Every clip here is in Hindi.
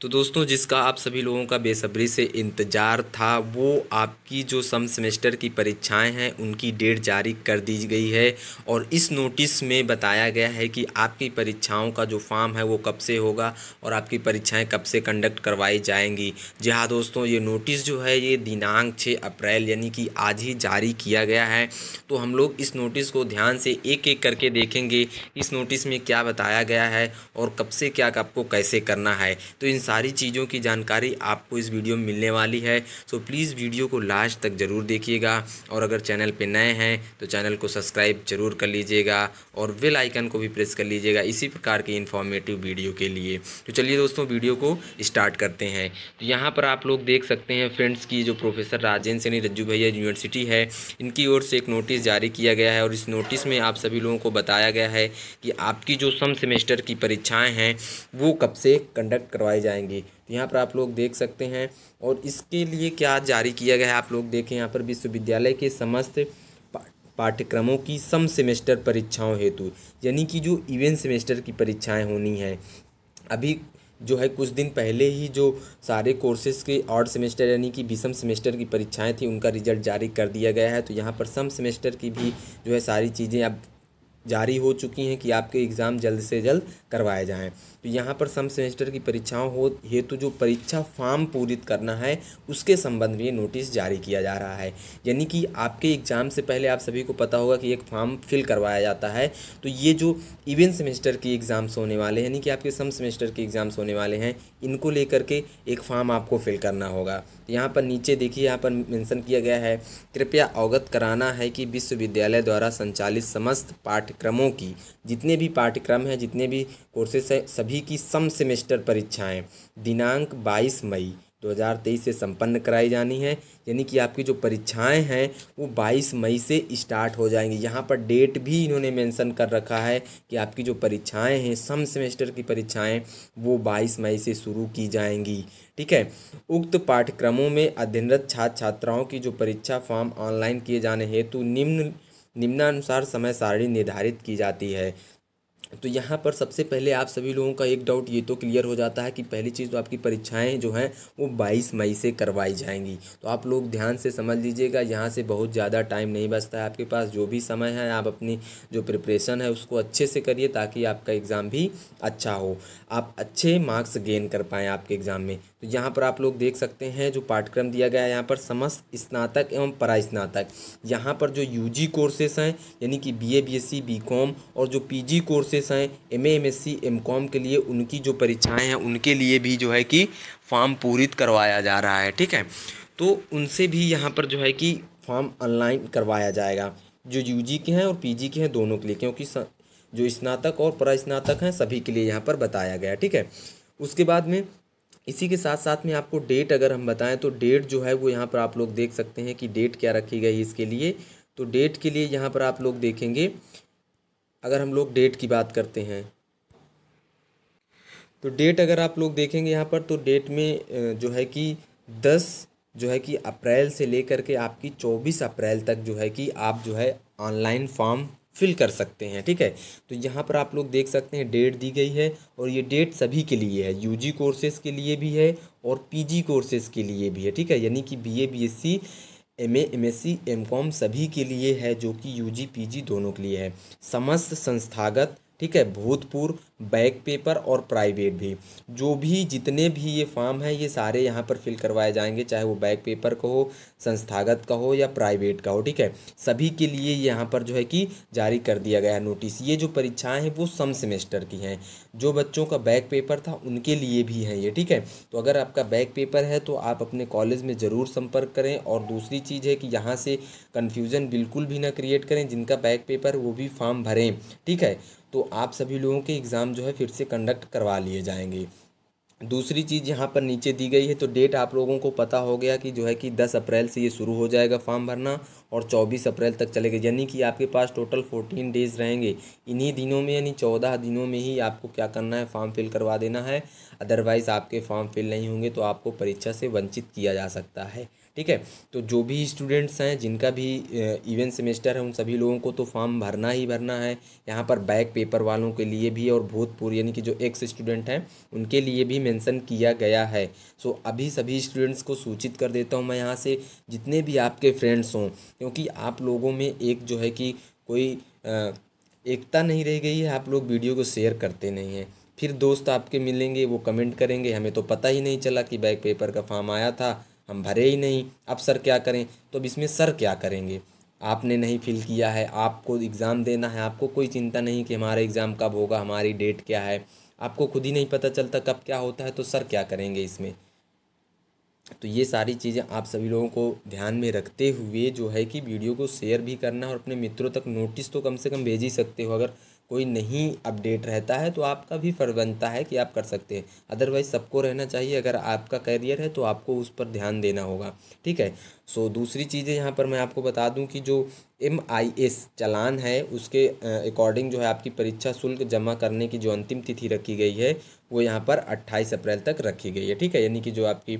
तो दोस्तों जिसका आप सभी लोगों का बेसब्री से इंतज़ार था वो आपकी जो सम सेमेस्टर की परीक्षाएं हैं उनकी डेट जारी कर दी गई है और इस नोटिस में बताया गया है कि आपकी परीक्षाओं का जो फॉर्म है वो कब से होगा और आपकी परीक्षाएं कब से कंडक्ट करवाई जाएंगी जी हाँ दोस्तों ये नोटिस जो है ये दिनांक छः अप्रैल यानी कि आज ही जारी किया गया है तो हम लोग इस नोटिस को ध्यान से एक एक करके देखेंगे इस नोटिस में क्या बताया गया है और कब से क्या आपको कैसे करना है तो इन सारी चीज़ों की जानकारी आपको इस वीडियो में मिलने वाली है सो प्लीज़ वीडियो को लास्ट तक ज़रूर देखिएगा और अगर चैनल पर नए हैं तो चैनल को सब्सक्राइब ज़रूर कर लीजिएगा और बेल आइकन को भी प्रेस कर लीजिएगा इसी प्रकार की इन्फॉर्मेटिव वीडियो के लिए तो चलिए दोस्तों वीडियो को स्टार्ट करते हैं तो यहाँ पर आप लोग देख सकते हैं फ्रेंड्स की जो प्रोफेसर राजेंद्र सैनी रज्जू भैया यूनिवर्सिटी है इनकी ओर से एक नोटिस जारी किया गया है और इस नोटिस में आप सभी लोगों को बताया गया है कि आपकी जो सम सेमेस्टर की परीक्षाएँ हैं वो कब से कंडक्ट करवाई जाए जाएंगे तो यहाँ पर आप लोग देख सकते हैं और इसके लिए क्या जारी किया गया है आप लोग देखें यहाँ पर विश्वविद्यालय के समस्त पाठ्यक्रमों की सम सेमेस्टर परीक्षाओं हेतु यानी कि जो इवेंट सेमेस्टर की परीक्षाएं होनी हैं अभी जो है कुछ दिन पहले ही जो सारे कोर्सेज के ऑड सेमेस्टर यानी कि बीसम सेमेस्टर की परीक्षाएं थी उनका रिजल्ट जारी कर दिया गया है तो यहाँ पर सम सेमेस्टर की भी जो है सारी चीज़ें अब जारी हो चुकी हैं कि आपके एग्ज़ाम जल्द से जल्द करवाए जाएं तो यहाँ पर सम सेमेस्टर की परीक्षाओं हो हेतु जो परीक्षा फॉर्म पूरित करना है उसके संबंध में नोटिस जारी किया जा रहा है यानी कि आपके एग्ज़ाम से पहले आप सभी को पता होगा कि एक फॉर्म फिल करवाया जाता है तो ये जो इवन सेमेस्टर के एग्ज़ाम्स होने वाले हैं यानी कि आपके सम सेमेस्टर के एग्ज़ाम्स होने वाले हैं इनको लेकर के एक फॉर्म आपको फिल करना होगा तो यहाँ पर नीचे देखिए यहाँ पर मैंसन किया गया है कृपया अवगत कराना है कि विश्वविद्यालय द्वारा संचालित समस्त पाठ्य पाठ्यक्रमों की जितने भी पाठ्यक्रम हैं जितने भी कोर्सेस हैं सभी की सम सेमेस्टर परीक्षाएं दिनांक 22 मई 2023 से संपन्न कराई जानी है यानी कि आपकी जो परीक्षाएं हैं वो 22 मई से स्टार्ट हो जाएंगी यहाँ पर डेट भी इन्होंने मेंशन कर रखा है कि आपकी जो परीक्षाएं हैं सम सेमेस्टर की परीक्षाएं वो 22 मई से शुरू की जाएंगी ठीक है उक्त पाठ्यक्रमों में अध्ययनरत छात्र छात्राओं की जो परीक्षा फॉर्म ऑनलाइन किए जाने हेतु निम्न निम्नानुसार समय सारणी निर्धारित की जाती है तो यहाँ पर सबसे पहले आप सभी लोगों का एक डाउट ये तो क्लियर हो जाता है कि पहली चीज़ तो आपकी परीक्षाएं जो हैं वो 22 मई से करवाई जाएंगी तो आप लोग ध्यान से समझ लीजिएगा यहाँ से बहुत ज़्यादा टाइम नहीं बचता है आपके पास जो भी समय है आप अपनी जो प्रिपरेशन है उसको अच्छे से करिए ताकि आपका एग्ज़ाम भी अच्छा हो आप अच्छे मार्क्स गेन कर पाएँ आपके एग्ज़ाम में तो यहाँ पर आप लोग देख सकते हैं जो पाठ्यक्रम दिया गया है यहाँ पर समस्त स्नातक एवं परास्नातक यहाँ पर जो यू कोर्सेस हैं यानी कि B A B S C B com और जो पी कोर्सेस कोर्सेस हैं M M S C M com के लिए उनकी जो परीक्षाएं हैं उनके लिए भी जो है कि फॉर्म पूरित करवाया जा रहा है ठीक है तो उनसे भी यहाँ पर जो है कि फॉर्म ऑनलाइन करवाया जाएगा जो यूजी के हैं और जी के हैं दोनों के लिए क्योंकि जो स्नातक और स्नातक हैं सभी के लिए यहाँ पर बताया गया ठीक है उसके बाद में इसी के साथ साथ में आपको डेट अगर हम बताएं तो डेट जो है वो यहाँ पर आप लोग देख सकते हैं कि डेट क्या रखी गई इसके लिए तो डेट के लिए यहाँ पर आप लोग देखेंगे अगर हम लोग डेट की बात करते हैं तो डेट अगर आप लोग देखेंगे यहाँ पर तो डेट में जो है कि दस जो है कि अप्रैल से लेकर के आपकी चौबीस अप्रैल तक जो है कि आप जो है ऑनलाइन फॉर्म फिल कर सकते हैं ठीक है तो यहाँ पर आप लोग देख सकते हैं डेट दी गई है और ये डेट सभी के लिए है यूजी कोर्सेज़ के लिए भी है और पीजी कोर्सेज़ के लिए भी है ठीक है यानी कि BA BSc M A M S C M com सभी के लिए है जो कि यू जी पी जी दोनों के लिए है समस्त संस्थागत ठीक है भूतपूर्व बैक पेपर और प्राइवेट भी जो भी जितने भी ये फॉर्म हैं ये सारे यहाँ पर फिल करवाए जाएंगे चाहे वो बैक पेपर का हो संस्थागत का हो या प्राइवेट का हो ठीक है सभी के लिए यहाँ पर जो है कि जारी कर दिया गया है नोटिस ये जो परीक्षाएँ हैं वो सम सेमेस्टर की हैं जो बच्चों का बैक पेपर था उनके लिए भी हैं ये ठीक है तो अगर आपका बैक पेपर है तो आप अपने कॉलेज में ज़रूर संपर्क करें और दूसरी चीज़ है कि यहाँ से कन्फ्यूज़न बिल्कुल भी ना क्रिएट करें जिनका बैक पेपर वो भी फॉर्म भरें ठीक है तो आप सभी लोगों के एग्ज़ाम जो है फिर से कंडक्ट करवा लिए जाएंगे दूसरी चीज़ यहाँ पर नीचे दी गई है तो डेट आप लोगों को पता हो गया कि जो है कि 10 अप्रैल से ये शुरू हो जाएगा फॉर्म भरना और 24 अप्रैल तक चलेगा यानी कि आपके पास टोटल 14 डेज़ रहेंगे इन्हीं दिनों में यानी 14 दिनों में ही आपको क्या करना है फॉर्म फिल करवा देना है अदरवाइज़ आपके फॉर्म फिल नहीं होंगे तो आपको परीक्षा से वंचित किया जा सकता है ठीक है तो जो भी स्टूडेंट्स हैं जिनका भी इवन सेमेस्टर है उन सभी लोगों को तो फॉर्म भरना ही भरना है यहाँ पर बैक पेपर वालों के लिए भी और भूतपूर्व यानी कि जो एक्स स्टूडेंट हैं उनके लिए भी मेंशन किया गया है सो तो अभी सभी स्टूडेंट्स को सूचित कर देता हूँ मैं यहाँ से जितने भी आपके फ्रेंड्स हों क्योंकि आप लोगों में एक जो है कि कोई एकता नहीं रह गई है आप लोग वीडियो को शेयर करते नहीं हैं फिर दोस्त आपके मिलेंगे वो कमेंट करेंगे हमें तो पता ही नहीं चला कि बैक पेपर का फॉर्म आया था हम भरे ही नहीं अब सर क्या करें तो अब इसमें सर क्या करेंगे आपने नहीं फिल किया है आपको एग्ज़ाम देना है आपको कोई चिंता नहीं कि हमारा एग्ज़ाम कब होगा हमारी डेट क्या है आपको खुद ही नहीं पता चलता कब क्या होता है तो सर क्या करेंगे इसमें तो ये सारी चीज़ें आप सभी लोगों को ध्यान में रखते हुए जो है कि वीडियो को शेयर भी करना और अपने मित्रों तक नोटिस तो कम से कम भेज ही सकते हो अगर कोई नहीं अपडेट रहता है तो आपका भी फ़र्ज बनता है कि आप कर सकते हैं अदरवाइज़ सबको रहना चाहिए अगर आपका करियर है तो आपको उस पर ध्यान देना होगा ठीक है सो दूसरी चीज़ें यहाँ पर मैं आपको बता दूँ कि जो एम आई एस चलान है उसके अकॉर्डिंग जो है आपकी परीक्षा शुल्क जमा करने की जो अंतिम तिथि रखी गई है वो यहाँ पर अट्ठाईस अप्रैल तक रखी गई है ठीक है यानी कि जो आपकी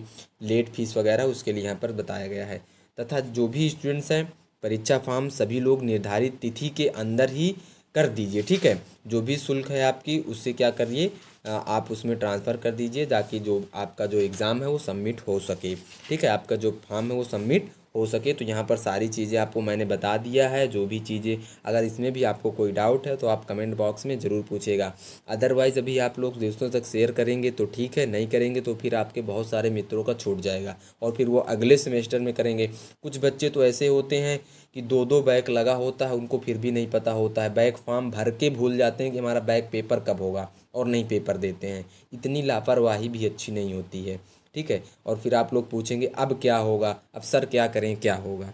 लेट फीस वगैरह उसके लिए यहाँ पर बताया गया है तथा जो भी स्टूडेंट्स हैं परीक्षा फॉर्म सभी लोग निर्धारित तिथि के अंदर ही कर दीजिए ठीक है जो भी शुल्क है आपकी उससे क्या करिए आप उसमें ट्रांसफ़र कर दीजिए ताकि जो आपका जो एग्ज़ाम है वो सबमिट हो सके ठीक है आपका जो फॉर्म है वो सबमिट हो सके तो यहाँ पर सारी चीज़ें आपको मैंने बता दिया है जो भी चीज़ें अगर इसमें भी आपको कोई डाउट है तो आप कमेंट बॉक्स में ज़रूर पूछेगा अदरवाइज़ अभी आप लोग दोस्तों तक शेयर करेंगे तो ठीक है नहीं करेंगे तो फिर आपके बहुत सारे मित्रों का छूट जाएगा और फिर वो अगले सेमेस्टर में करेंगे कुछ बच्चे तो ऐसे होते हैं कि दो दो बैग लगा होता है उनको फिर भी नहीं पता होता है बैग फॉर्म भर के भूल जाते हैं कि हमारा बैग पेपर कब होगा और नहीं पेपर देते हैं इतनी लापरवाही भी अच्छी नहीं होती है ठीक है और फिर आप लोग पूछेंगे अब क्या होगा अब सर क्या करें क्या होगा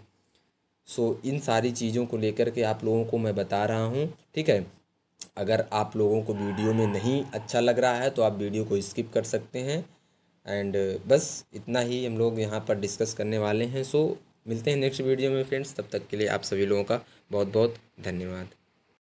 सो इन सारी चीज़ों को लेकर के आप लोगों को मैं बता रहा हूँ ठीक है अगर आप लोगों को वीडियो में नहीं अच्छा लग रहा है तो आप वीडियो को स्किप कर सकते हैं एंड बस इतना ही हम लोग यहाँ पर डिस्कस करने वाले हैं सो मिलते हैं नेक्स्ट वीडियो में फ्रेंड्स तब तक के लिए आप सभी लोगों का बहुत बहुत धन्यवाद